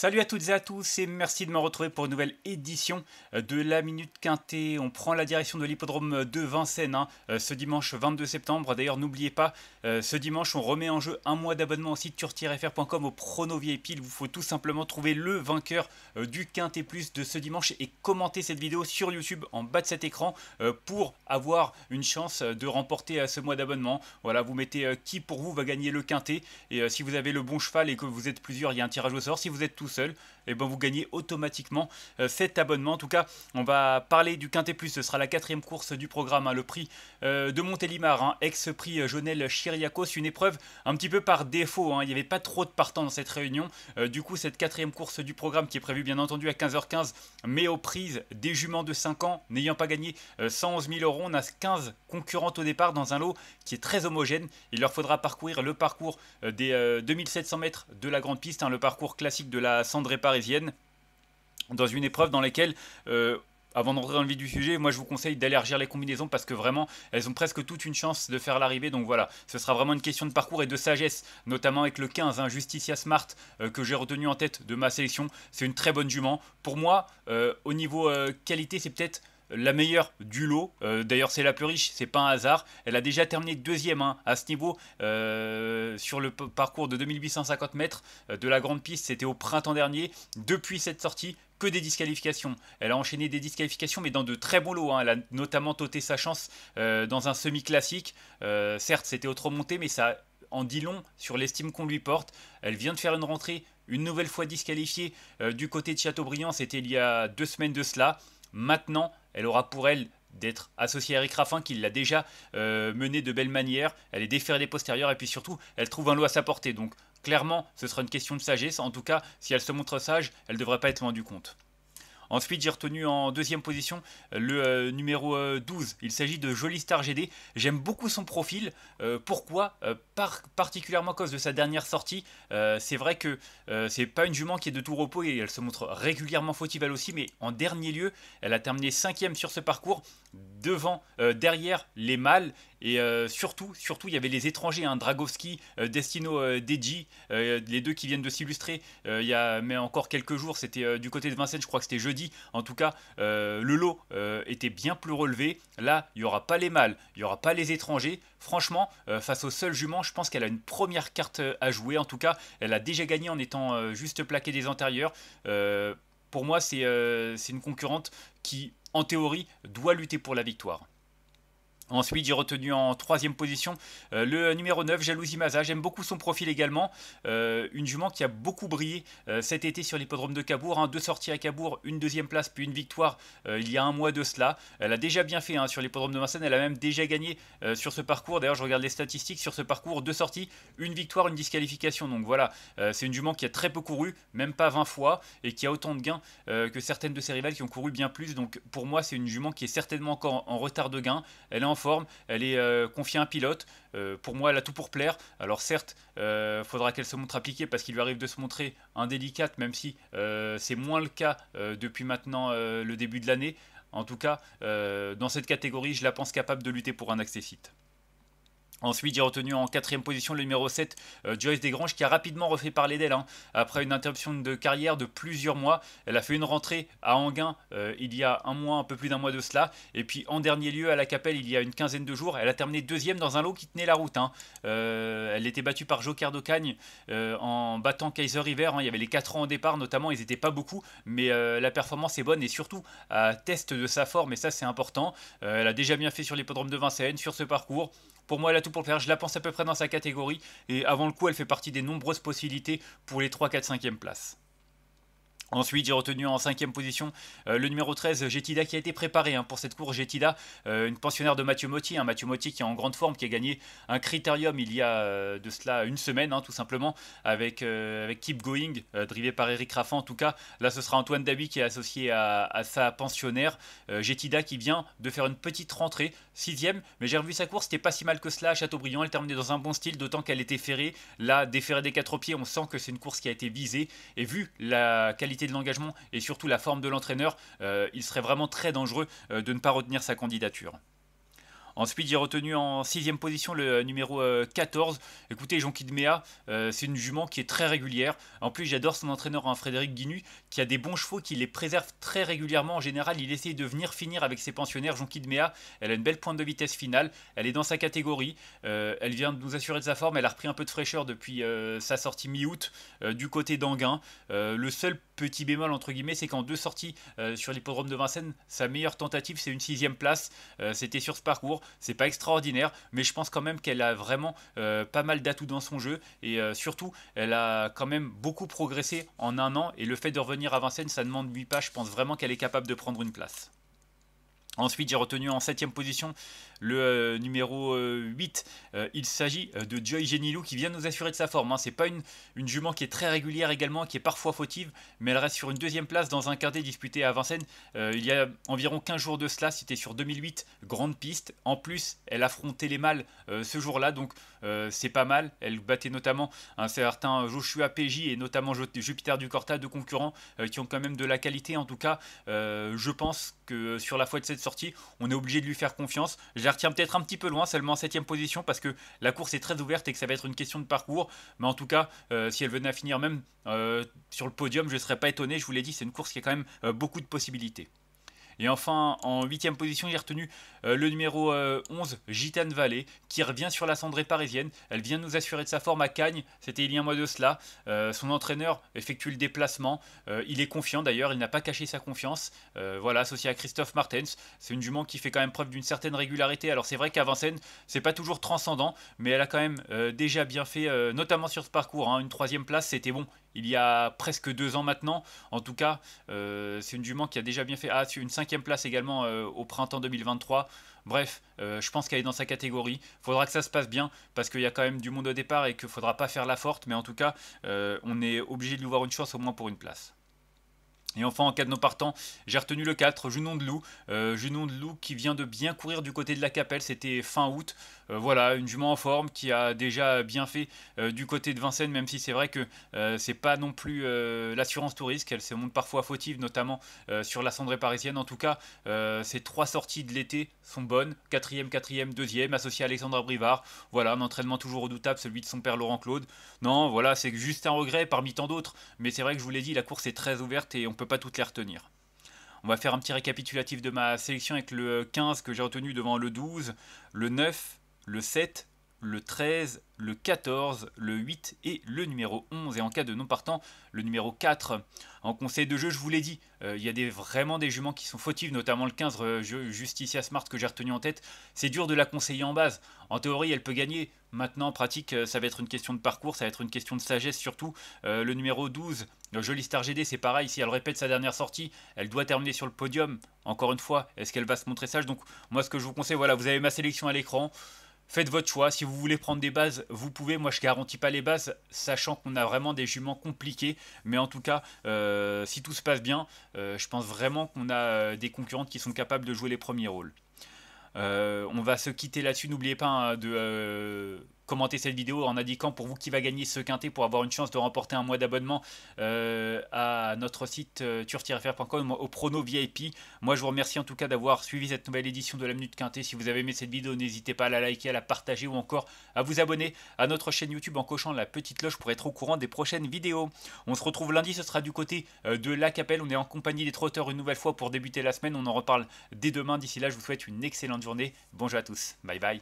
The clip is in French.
Salut à toutes et à tous et merci de me retrouver pour une nouvelle édition euh, de la Minute Quintée. On prend la direction de l'hippodrome de Vincennes hein, euh, ce dimanche 22 septembre. D'ailleurs, n'oubliez pas, euh, ce dimanche, on remet en jeu un mois d'abonnement au site turtier-fr.com au prono pile. Il vous faut tout simplement trouver le vainqueur du Quintée Plus de ce dimanche et commenter cette vidéo sur YouTube en bas de cet écran pour avoir une chance de remporter ce mois d'abonnement. Voilà, vous mettez qui pour vous va gagner le quintée. et si vous avez le bon cheval et que vous êtes plusieurs, il y a un tirage au sort. Si vous êtes seul, et eh ben vous gagnez automatiquement euh, cet abonnement. En tout cas, on va parler du Quintet Plus. Ce sera la quatrième course du programme. Hein, le prix euh, de Montélimar, hein. ex-prix euh, Jonel Chiriakos. Une épreuve un petit peu par défaut. Hein. il n'y avait pas trop de partants dans cette réunion. du coup, cette quatrième course du programme qui est prévue bien entendu à 15h15, mais aux prises des juments de 5 ans n'ayant pas gagné 111 000 euros. On a 15 concurrentes au départ dans un lot qui est très homogène. Il leur faudra parcourir le parcours des 2700 mètres de la grande piste, le parcours classique de la cendrée parisienne, dans une épreuve dans laquelle euh, avant d'entrer dans le vif du sujet, moi je vous conseille d'allergir les combinaisons parce que vraiment elles ont presque toute une chance de faire l'arrivée. Donc voilà, ce sera vraiment une question de parcours et de sagesse, notamment avec le 15, hein, Justicia Smart, euh, que j'ai retenu en tête de ma sélection. C'est une très bonne jument. Pour moi, euh, au niveau qualité, c'est peut-être la meilleure du lot. Euh, d'ailleurs, c'est la plus riche, c'est pas un hasard. Elle a déjà terminé deuxième hein, à ce niveau euh, sur le parcours de 2850 mètres euh, de la grande piste. C'était au printemps dernier. Depuis cette sortie, que des disqualifications. Elle a enchaîné des disqualifications, mais dans de très bons lots. Hein. Elle a notamment toté sa chance dans un semi-classique. certes, c'était autre montée, mais ça en dit long sur l'estime qu'on lui porte. Elle vient de faire une rentrée une nouvelle fois disqualifiée du côté de Châteaubriant. C'était il y a deux semaines de cela. Maintenant, elle aura pour elle d'être associée à Eric Raffin, qui l'a déjà euh, menée de belle manière. Elle est déférée des postérieurs et puis surtout, elle trouve un lot à sa portée. Donc clairement, ce sera une question de sagesse. En tout cas, si elle se montre sage, elle ne devrait pas être rendue compte. Ensuite, j'ai retenu en deuxième position euh, le euh, numéro 12. Euh, Il s'agit de jolie Star GD. J'aime beaucoup son profil. pourquoi par, Particulièrement à cause de sa dernière sortie. c'est vrai que c'est pas une jument qui est de tout repos et elle se montre régulièrement fautive aussi, mais en dernier lieu, elle a terminé cinquième sur ce parcours devant, euh, derrière les mâles. Et euh, surtout, surtout, il y avait les étrangers, un hein, Dragowski, euh, Destino Deji, les deux qui viennent de s'illustrer. il y a mais encore quelques jours, c'était du côté de Vincennes, je crois que c'était jeudi. En tout cas, le lot était bien plus relevé. Là, il n'y aura pas les mâles, il n'y aura pas les étrangers. Franchement, face au seul jument, je pense qu'elle a une première carte à jouer. En tout cas, elle a déjà gagné en étant juste plaquée des antérieurs pour moi, euh, c'est une concurrente qui, en théorie, doit lutter pour la victoire. Ensuite, j'ai retenu en troisième position euh, le numéro 9, Jalousie Maza. J'aime beaucoup son profil également. Euh, une jument qui a beaucoup brillé euh, cet été sur l'hippodrome de Cabourg. Hein. Deux sorties à Cabourg, une deuxième place, puis une victoire il y a un mois de cela. Elle a déjà bien fait hein, sur l'hippodrome de Vincennes. Elle a même déjà gagné sur ce parcours. D'ailleurs, je regarde les statistiques sur ce parcours. Deux sorties, une victoire, une disqualification. Donc voilà, c'est une jument qui a très peu couru, même pas 20 fois, et qui a autant de gains que certaines de ses rivales qui ont couru bien plus. Donc pour moi, c'est une jument qui est certainement encore en retard de gains. Elle est forme, elle est euh, confiée à un pilote. Euh, pour moi, elle a tout pour plaire. Alors certes, il euh, faudra qu'elle se montre appliquée parce qu'il lui arrive de se montrer indélicate, même si c'est moins le cas depuis maintenant le début de l'année. En tout cas, dans cette catégorie, je la pense capable de lutter pour un accès-site. Ensuite, j'ai retenu en quatrième position le numéro 7, euh, Joyce Desgranges, qui a rapidement refait parler d'elle. Hein. Après une interruption de carrière de plusieurs mois, elle a fait une rentrée à Anguin euh, il y a un mois, un peu plus d'un mois de cela. Et puis en dernier lieu, à la Capelle, il y a une quinzaine de jours, elle a terminé deuxième dans un lot qui tenait la route. Hein. Euh, elle était battue par Joker d'Ocagne euh, en battant Kaiser River. Hein. Il y avait les 4 ans au départ, notamment, ils n'étaient pas beaucoup, mais la performance est bonne et surtout à test de sa forme, et ça c'est important. elle a déjà bien fait sur l'hippodrome de Vincennes, sur ce parcours. Pour moi, elle a tout pour le faire. Je la pense à peu près dans sa catégorie. Et avant le coup, elle fait partie des nombreuses possibilités pour les 3, 4, 5e places. Ensuite, j'ai retenu en cinquième position euh, le numéro 13, Getida, qui a été préparé hein, pour cette course. Getida, euh, une pensionnaire de Mathieu Motti, un hein, Mathieu Motti qui est en grande forme, qui a gagné un critérium il y a euh, de cela une semaine, hein, tout simplement, avec, Keep Going, drivé par Eric Raffan en tout cas. Là, ce sera Antoine Dabi qui est associé à, à sa pensionnaire. Getida qui vient de faire une petite rentrée, sixième, mais j'ai revu sa course, c'était pas si mal que cela à Châteaubriand, elle terminait dans un bon style, d'autant qu'elle était ferrée. Là, déferrée des quatre pieds, on sent que c'est une course qui a été visée, et vu la qualité de l'engagement et surtout la forme de l'entraîneur, euh, il serait vraiment très dangereux euh, de ne pas retenir sa candidature. Ensuite, j'ai retenu en sixième position le numéro 14. Euh, Écoutez, Jean de Mea, euh, c'est une jument qui est très régulière. En plus, j'adore son entraîneur, hein, Frédéric Guinu, qui a des bons chevaux, qui les préserve très régulièrement. En général, il essaye de venir finir avec ses pensionnaires. Jean de elle a une belle pointe de vitesse finale. Elle est dans sa catégorie. Euh, elle vient de nous assurer de sa forme. Elle a repris un peu de fraîcheur depuis sa sortie mi-août du côté d'Anguin. le seul Petit bémol, entre guillemets, c'est qu'en deux sorties euh, sur l'hippodrome de Vincennes, sa meilleure tentative, c'est une sixième place. Euh, c'était sur ce parcours. C'est pas extraordinaire, mais je pense quand même qu'elle a vraiment euh, pas mal d'atouts dans son jeu. Et surtout, elle a quand même beaucoup progressé en un an. Et le fait de revenir à Vincennes, ça ne huit pas. Je pense vraiment qu'elle est capable de prendre une place. Ensuite, j'ai retenu en 7 position le euh, numéro 8. Euh, euh, il s'agit de Joy Genilou qui vient nous assurer de sa forme. Hein. Ce n'est pas une, jument qui est très régulière également, qui est parfois fautive, mais elle reste sur une deuxième place dans un quartet disputé à Vincennes il y a environ 15 jours de cela. C'était sur 2008, grande piste. En plus, elle affrontait les mâles ce jour-là, donc c'est pas mal. Elle battait notamment un certain Joshua PJ et notamment Jupiter du deux concurrents qui ont quand même de la qualité. En tout cas, je pense que sur la fois de cette on est obligé de lui faire confiance. Je la retiens peut-être un petit peu loin, seulement en 7 position, parce que la course est très ouverte et que ça va être une question de parcours. Mais en tout cas, euh, si elle venait à finir même euh, sur le podium, je ne serais pas étonné. Je vous l'ai dit, c'est une course qui a quand même euh, beaucoup de possibilités. Et enfin, en huitième position, j'ai retenu euh, le numéro 11, euh, Gitane Vallée, qui revient sur la cendrée parisienne. Elle vient nous assurer de sa forme à Cagnes, c'était il y a un mois de cela. Euh, son entraîneur effectue le déplacement. il est confiant d'ailleurs, il n'a pas caché sa confiance. voilà, associé à Christophe Martens, c'est une jument qui fait quand même preuve d'une certaine régularité. Alors c'est vrai qu'à Vincennes, c'est pas toujours transcendant, mais elle a quand même déjà bien fait, notamment sur ce parcours. Hein. Une troisième place, c'était bon il y a presque deux ans maintenant. En tout cas, euh, c'est une jument qui a déjà bien fait. Ah, une cinquième place également euh, au printemps 2023. Bref, euh, je pense qu'elle est dans sa catégorie. Faudra que ça se passe bien parce qu'il y a quand même du monde au départ et qu'il faudra pas faire la forte. Mais en tout cas, on est obligé de lui voir une chance au moins pour une place. Et enfin, en cas de non partant, j'ai retenu le 4, Junon de Loup. Euh, Junon de Loup qui vient de bien courir du côté de la Capelle, c'était fin août. Euh, voilà, une jument en forme qui a déjà bien fait euh, du côté de Vincennes, même si c'est vrai que c'est pas non plus l'assurance touriste risque. Elle se montre parfois fautive, notamment sur la cendrée parisienne. En tout cas, ces trois sorties de l'été sont bonnes. Quatrième, quatrième, deuxième, associé à Alexandra Brivard. Voilà, un entraînement toujours redoutable, celui de son père Laurent Claude. Non, voilà, c'est juste un regret parmi tant d'autres. Mais c'est vrai que je vous l'ai dit, la course est très ouverte et on peut pas toutes les retenir. On va faire un petit récapitulatif de ma sélection avec le 15 que j'ai retenu devant le 12, le 9, le 7, le 13, le 14, le 8 et le numéro 11. Et en cas de non partant, le numéro 4. En conseil de jeu, je vous l'ai dit, euh, il y a des, vraiment des juments qui sont fautives, notamment le 15 ici euh, Justicia Smart que j'ai retenu en tête. C'est dur de la conseiller en base. En théorie, elle peut gagner. Maintenant, en pratique, euh, ça va être une question de parcours, ça va être une question de sagesse surtout. le numéro 12, le Star GD, c'est pareil. Si elle répète sa dernière sortie, elle doit terminer sur le podium. Encore une fois, est-ce qu'elle va se montrer sage Donc, moi, ce que je vous conseille, voilà, vous avez ma sélection à l'écran faites votre choix. Si vous voulez prendre des bases, vous pouvez. Moi, je garantis pas les bases, sachant qu'on a vraiment des juments compliqués. Mais en tout cas, euh, si tout se passe bien, euh, je pense vraiment qu'on a euh, des concurrentes qui sont capables de jouer les premiers rôles. on va se quitter là-dessus. N'oubliez pas hein, de Commentez cette vidéo en indiquant pour vous qui va gagner ce quintet pour avoir une chance de remporter un mois d'abonnement euh, à notre site euh, au prono VIP. Moi, je vous remercie en tout cas d'avoir suivi cette nouvelle édition de la Minute Quintet. Si vous avez aimé cette vidéo, n'hésitez pas à la liker, à la partager ou encore à vous abonner à notre chaîne YouTube en cochant la petite cloche pour être au courant des prochaines vidéos. On se retrouve lundi, ce sera du côté euh, de la Capelle. On est en compagnie des trotteurs une nouvelle fois pour débuter la semaine. On en reparle dès demain. D'ici là, je vous souhaite une excellente journée. Bonjour à tous. Bye bye.